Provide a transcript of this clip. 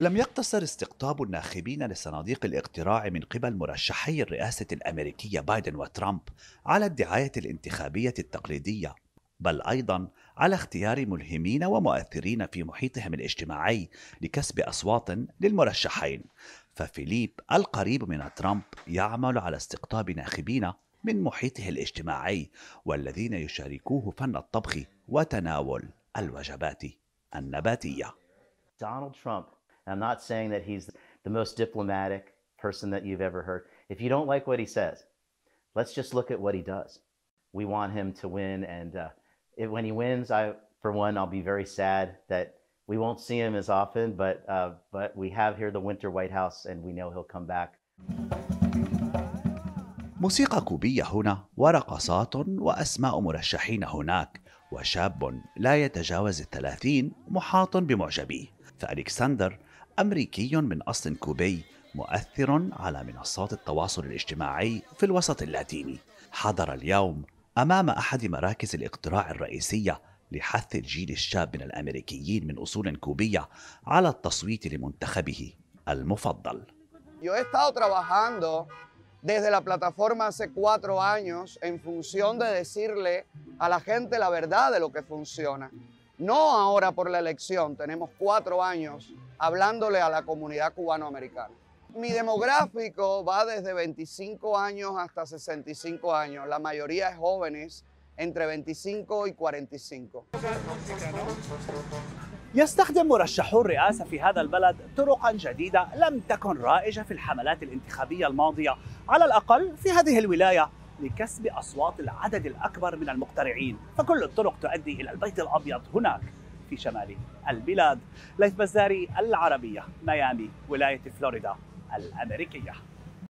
لم يقتصر استقطاب الناخبين لصناديق الاقتراع من قبل مرشحي الرئاسة الأمريكية بايدن وترامب على الدعاية الانتخابية التقليدية، بل أيضا على اختيار ملهمين ومؤثرين في محيطهم الاجتماعي لكسب أصوات للمرشحين، ففيليب القريب من ترامب يعمل على استقطاب ناخبين من محيطه الاجتماعي والذين يشاركوه فن الطبخ وتناول الوجبات النباتيه. Donald Trump I'm not saying that he's the most diplomatic person that you've ever heard. If you don't like what he says, let's just look at what he does. We want him to win, and uh, it, when he wins, I for one, I'll be very sad that we won't see him as often. But uh, but we have here the winter White House, and we know he'll come back. موسيقى كوبية هنا ورقصات وأسماء مرشحين هناك وشاب لا يتجاوز الثلاثين محاط بمعجبيه فألكسندر أمريكي من أصل كوبي مؤثر على منصات التواصل الاجتماعي في الوسط اللاتيني حضر اليوم أمام أحد مراكز الاقتراع الرئيسية لحث الجيل الشاب من الأمريكيين من أصول كوبية على التصويت لمنتخبه المفضل Yo he estado trabajando desde la plataforma hace cuatro años en función de decirle a la gente la verdad de lo que funciona. No ahora por la elección, tenemos cuatro años hablándole a la comunidad cubanoamericana. Mi demográfico va desde 25 años hasta 65 años, la mayoría es jóvenes entre 25 y 45. يستخدم مرشحو الرئاسة في هذا البلد طرقا جديدة لم تكن رائجة في الحملات الانتخابية الماضية هذه لكسب أصوات العدد الأكبر من المقترعين فكل الطرق تؤدي إلى البيت الأبيض هناك في شمال البلاد ليث بزاري العربية ميامي ولاية فلوريدا الأمريكية